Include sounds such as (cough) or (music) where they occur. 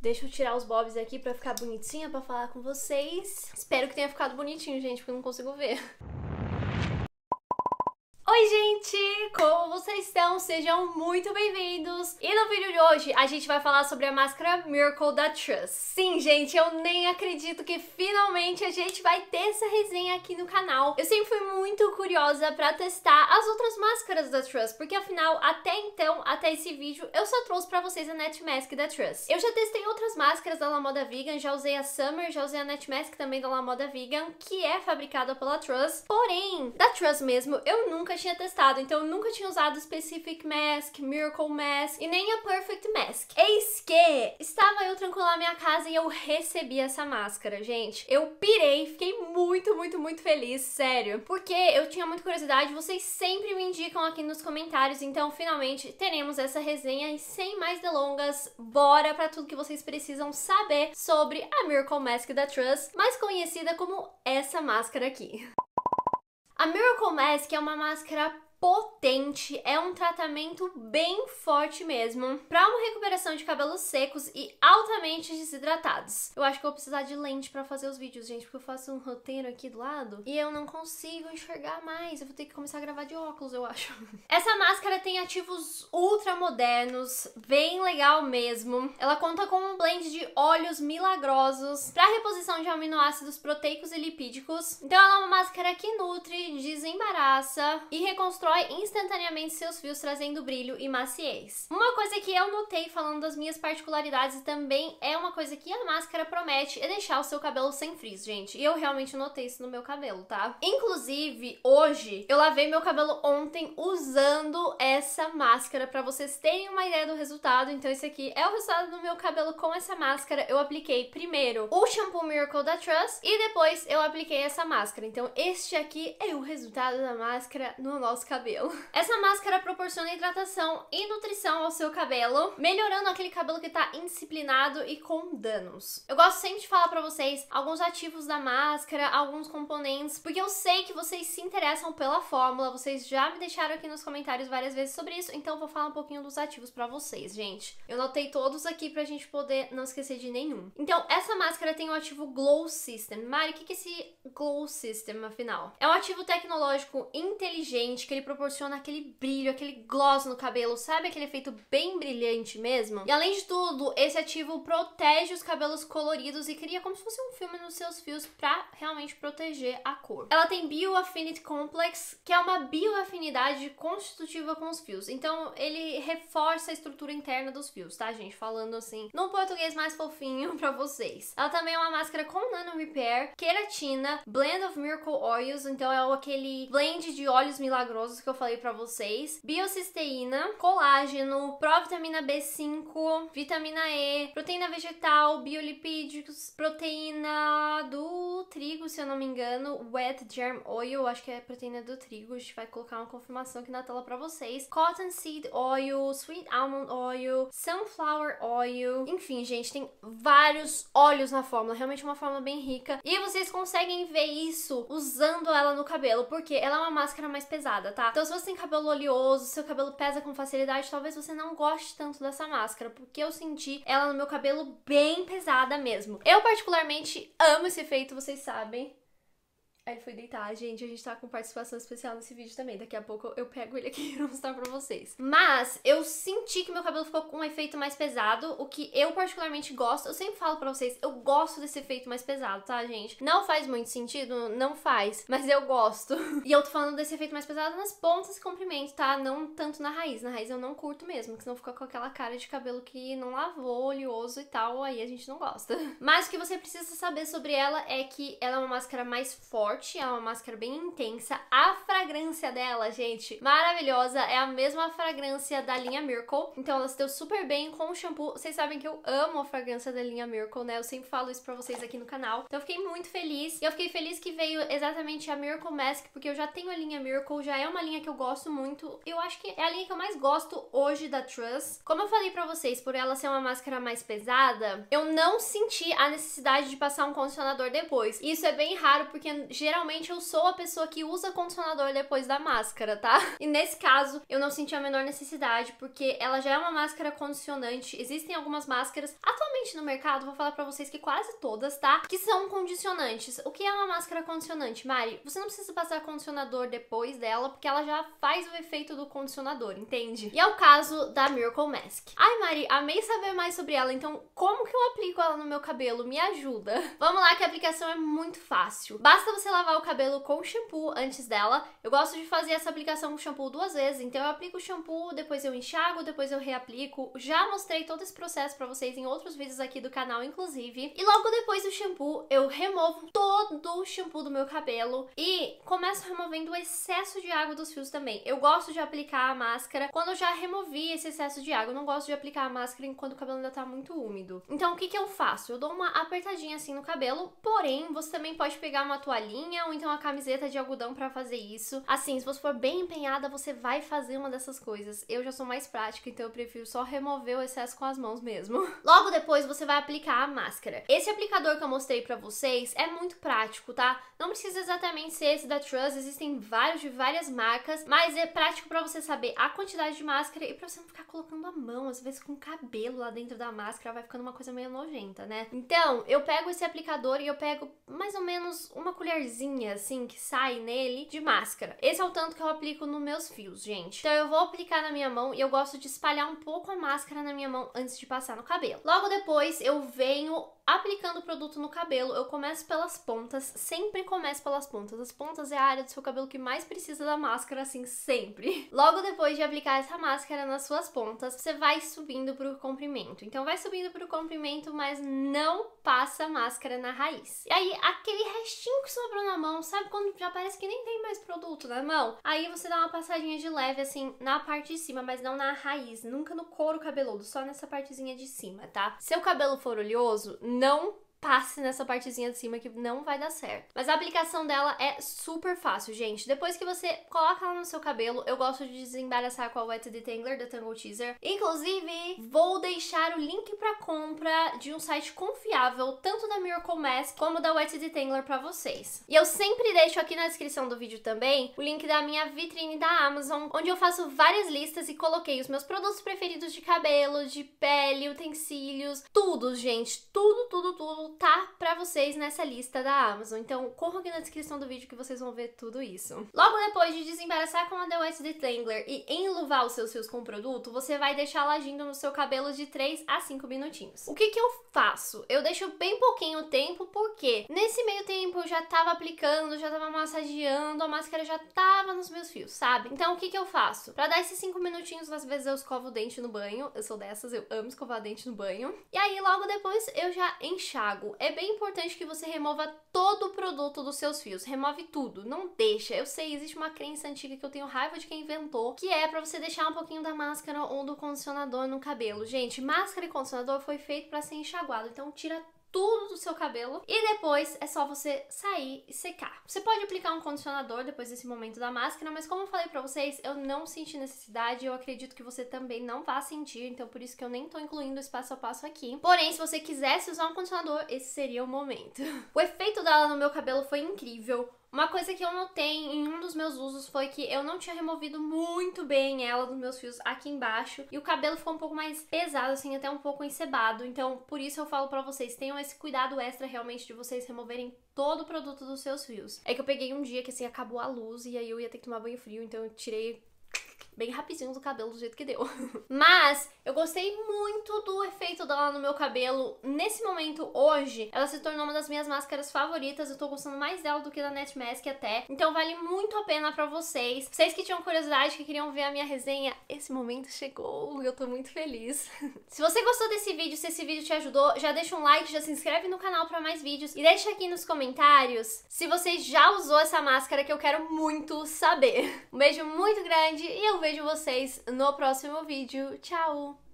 Deixa eu tirar os bobs aqui pra ficar bonitinha pra falar com vocês. Espero que tenha ficado bonitinho, gente, porque eu não consigo ver. Oi, gente! Como vocês estão? Sejam muito bem-vindos! E no vídeo de hoje a gente vai falar sobre a máscara Miracle da Trust. Sim, gente, eu nem acredito que finalmente a gente vai ter essa resenha aqui no canal. Eu sempre fui muito curiosa pra testar as outras máscaras da Trust, porque afinal, até então, até esse vídeo, eu só trouxe pra vocês a Net Mask da Trust. Eu já testei outras máscaras da La Moda Vegan, já usei a Summer, já usei a Net Mask também da La Moda Vegan, que é fabricada pela Trust. Porém, da Trust mesmo, eu nunca tinha tinha testado, então eu nunca tinha usado Specific Mask, Miracle Mask e nem a Perfect Mask. Eis que estava eu tranquila na minha casa e eu recebi essa máscara, gente. Eu pirei, fiquei muito, muito, muito feliz, sério. Porque eu tinha muita curiosidade, vocês sempre me indicam aqui nos comentários, então finalmente teremos essa resenha e sem mais delongas, bora para tudo que vocês precisam saber sobre a Miracle Mask da Trust, mais conhecida como essa máscara aqui. A Miracle Mask é uma máscara potente, é um tratamento bem forte mesmo para uma recuperação de cabelos secos e altamente desidratados. Eu acho que vou precisar de lente para fazer os vídeos, gente, porque eu faço um roteiro aqui do lado e eu não consigo enxergar mais. Eu vou ter que começar a gravar de óculos, eu acho. (laughs) Essa máscara tem ativos ultra modernos, bem legal mesmo. Ela conta com um blend de óleos milagrosos para reposição de aminoácidos proteicos e lipídicos. Então ela é uma máscara que nutre, desembaraça e reconstrói destrói instantaneamente seus fios, trazendo brilho e maciez. Uma coisa que eu notei falando das minhas particularidades também é uma coisa que a máscara promete é deixar o seu cabelo sem frizz, gente. E eu realmente notei isso no meu cabelo, tá? Inclusive, hoje, eu lavei meu cabelo ontem usando essa máscara pra vocês terem uma ideia do resultado. Então esse aqui é o resultado do meu cabelo com essa máscara. Eu apliquei primeiro o shampoo Miracle da Trust e depois eu apliquei essa máscara. Então este aqui é o resultado da máscara no nosso cabelo cabelo. (laughs) Essa máscara proporciona hidratação e nutrição ao seu cabelo, melhorando aquele cabelo que tá indisciplinado e com danos. Eu gosto sempre de falar para vocês alguns ativos da máscara, alguns componentes, porque eu sei que vocês se interessam pela fórmula, vocês já me deixaram aqui nos comentários várias vezes sobre isso, então eu vou falar um pouquinho dos ativos para vocês, gente. Eu notei todos aqui pra gente poder não esquecer de nenhum. Então, essa máscara tem o ativo Glow System. Mari, o que é esse Glow System, afinal? É um ativo tecnológico inteligente que ele proporciona aquele brilho, aquele gloss no cabelo, sabe? Aquele efeito bem brilhante mesmo. E além de tudo, esse ativo protege os cabelos coloridos e cria como se fosse um filme nos seus fios pra realmente proteger a cor. Ela tem Bioaffinity Complex, que é uma bioafinidade constitutiva com os fios. Então, ele reforça a estrutura interna dos fios, tá, gente? Falando assim, num português mais fofinho (laughs) pra vocês. Ela também é uma máscara com Nano Repair, queratina, Blend of Miracle Oils, então é aquele blend de óleos milagrosos que eu falei para vocês: biocisteína, colágeno, provitamina B5, vitamina E, proteína vegetal, biolipídicos, proteína do trigo, se eu não me engano, wet germ oil, acho que é proteína do trigo. A gente vai colocar uma confirmação aqui na tela para vocês. Cotton seed oil, sweet almond oil, sunflower oil. Enfim, gente, tem vários óleos na fórmula, realmente uma fórmula bem rica. E vocês conseguem ver isso usando ela no cabelo, porque ela é uma máscara mais pesada, tá? Então, tá. se você tem cabelo oleoso, seu cabelo pesa com facilidade, talvez você não goste tanto dessa máscara, porque eu senti ela no meu cabelo bem pesada mesmo. Eu particularmente amo esse efeito, vocês sabem. Aí ele foi deitar. Ah, gente, a gente tá com participação especial nesse vídeo também. Daqui a pouco eu pego ele aqui pra (laughs) mostrar pra vocês. Mas eu senti que meu cabelo ficou com um efeito mais pesado, o que eu particularmente gosto. Eu sempre falo pra vocês, eu gosto desse efeito mais pesado, tá, gente? Não faz muito sentido? Não faz. Mas eu gosto. (laughs) e eu tô falando desse efeito mais pesado nas pontas e comprimento, tá? Não tanto na raiz. Na raiz eu não curto mesmo, porque senão fica com aquela cara de cabelo que não lavou, oleoso e tal. Aí a gente não gosta. (laughs) Mas o que você precisa saber sobre ela é que ela é uma máscara mais forte forte, é uma máscara bem intensa. A fragrância dela, gente, maravilhosa. É a mesma fragrância da linha Miracle. Então ela se deu super bem com o shampoo. Vocês sabem que eu amo a fragrância da linha Miracle, né? Eu sempre falo isso pra vocês aqui no canal. Então eu fiquei muito feliz. E eu fiquei feliz que veio exatamente a Miracle Mask, porque eu já tenho a linha Miracle, já é uma linha que eu gosto muito. Eu acho que é a linha que eu mais gosto hoje da Trust. Como eu falei pra vocês, por ela ser uma máscara mais pesada, eu não senti a necessidade de passar um condicionador depois. Isso é bem raro, porque geralmente geralmente eu sou a pessoa que usa condicionador depois da máscara, tá? E nesse caso, eu não senti a menor necessidade, porque ela já é uma máscara condicionante. Existem algumas máscaras atualmente no mercado, vou falar para vocês que quase todas, tá? Que são condicionantes. O que é uma máscara condicionante, Mari? Você não precisa passar condicionador depois dela, porque ela já faz o efeito do condicionador, entende? E é o caso da Miracle Mask. Ai, Mari, amei saber mais sobre ela, então como que eu aplico ela no meu cabelo? Me ajuda. Vamos lá que a aplicação é muito fácil. Basta você lavar o cabelo com shampoo antes dela. Eu gosto de fazer essa aplicação com shampoo duas vezes, então eu aplico o shampoo, depois eu enxago, depois eu reaplico. Já mostrei todo esse processo para vocês em outros vídeos aqui do canal, inclusive. E logo depois do shampoo, eu removo todo o shampoo do meu cabelo e começo removendo o excesso de água dos fios também. Eu gosto de aplicar a máscara quando eu já removi esse excesso de água. Eu não gosto de aplicar a máscara enquanto o cabelo ainda tá muito úmido. Então, o que que eu faço? Eu dou uma apertadinha assim no cabelo, porém, você também pode pegar uma toalhinha ou então a camiseta de algodão para fazer isso. Assim, se você for bem empenhada, você vai fazer uma dessas coisas. Eu já sou mais prática, então eu prefiro só remover o excesso com as mãos mesmo. (laughs) Logo depois, você vai aplicar a máscara. Esse aplicador que eu mostrei pra vocês é muito prático, tá? Não precisa exatamente ser esse da Trust, existem vários de várias marcas, mas é prático pra você saber a quantidade de máscara e pra você não ficar colocando a mão, às vezes com o cabelo lá dentro da máscara, vai ficando uma coisa meio nojenta, né? Então, eu pego esse aplicador e eu pego mais ou menos uma colherzinha assim, que sai nele de máscara. Esse é o tanto que eu aplico nos meus fios, gente. Então eu vou aplicar na minha mão e eu gosto de espalhar um pouco a máscara na minha mão antes de passar no cabelo. Logo depois eu venho Aplicando o produto no cabelo, eu começo pelas pontas, sempre começo pelas pontas. As pontas é a área do seu cabelo que mais precisa da máscara, assim, sempre. (laughs) Logo depois de aplicar essa máscara nas suas pontas, você vai subindo pro comprimento. Então vai subindo pro comprimento, mas não passa máscara na raiz. E aí, aquele restinho que sobrou na mão, sabe quando já parece que nem tem mais produto na mão? Aí você dá uma passadinha de leve, assim, na parte de cima, mas não na raiz, nunca no couro cabeludo, só nessa partezinha de cima, tá? Seu cabelo for oleoso, não não passe nessa partezinha de cima que não vai dar certo. Mas a aplicação dela é super fácil, gente. Depois que você coloca ela no seu cabelo, eu gosto de desembaraçar com a Wet Detangler da Tangle Teaser. Inclusive, vou deixar o link para compra de um site confiável, tanto da Miracle Mask como da Wet Detangler para vocês. E eu sempre deixo aqui na descrição do vídeo também o link da minha vitrine da Amazon, onde eu faço várias listas e coloquei os meus produtos preferidos de cabelo, de pele, utensílios, tudo, gente, tudo, tudo, tudo tá para vocês nessa lista da Amazon. Então, corram aqui na descrição do vídeo que vocês vão ver tudo isso. Logo depois de desembaraçar com a The Wet Detangler e enluvar os seus fios com o produto, você vai deixar la agindo no seu cabelo de 3 a 5 minutinhos. O que que eu faço? Eu deixo bem pouquinho tempo, porque nesse meio tempo eu já tava aplicando, já tava massageando, a máscara já tava nos meus fios, sabe? Então, o que que eu faço? Pra dar esses 5 minutinhos, às vezes eu escovo o dente no banho, eu sou dessas, eu amo escovar dente no banho. E aí, logo depois, eu já enxago é bem importante que você remova todo o produto dos seus fios. Remove tudo, não deixa. Eu sei, existe uma crença antiga que eu tenho raiva de quem inventou, que é para você deixar um pouquinho da máscara ou do condicionador no cabelo. Gente, máscara e condicionador foi feito para ser enxaguado, então tira tudo do seu cabelo e depois é só você sair e secar. Você pode aplicar um condicionador depois desse momento da máscara, mas como eu falei pra vocês, eu não senti necessidade, eu acredito que você também não vá sentir, então por isso que eu nem tô incluindo esse passo a passo aqui. Porém, se você quisesse usar um condicionador, esse seria o momento. (laughs) o efeito dela no meu cabelo foi incrível, uma coisa que eu notei em um dos meus usos foi que eu não tinha removido muito bem ela dos meus fios aqui embaixo e o cabelo ficou um pouco mais pesado, assim, até um pouco encebado. Então, por isso eu falo pra vocês, tenham esse cuidado extra realmente de vocês removerem todo o produto dos seus fios. É que eu peguei um dia que, assim, acabou a luz e aí eu ia ter que tomar banho frio, então eu tirei bem rapidinho do cabelo do jeito que deu. (laughs) Mas eu gostei muito do efeito dela no meu cabelo. Nesse momento, hoje, ela se tornou uma das minhas máscaras favoritas. Eu tô gostando mais dela do que da Netmask até. Então vale muito a pena pra vocês. Vocês que tinham curiosidade, que queriam ver a minha resenha, esse momento chegou e eu tô muito feliz. (laughs) se você gostou desse vídeo, se esse vídeo te ajudou, já deixa um like, já se inscreve no canal pra mais vídeos e deixa aqui nos comentários se você já usou essa máscara que eu quero muito saber. Um beijo muito grande e eu vejo vejo vocês no próximo vídeo. Tchau!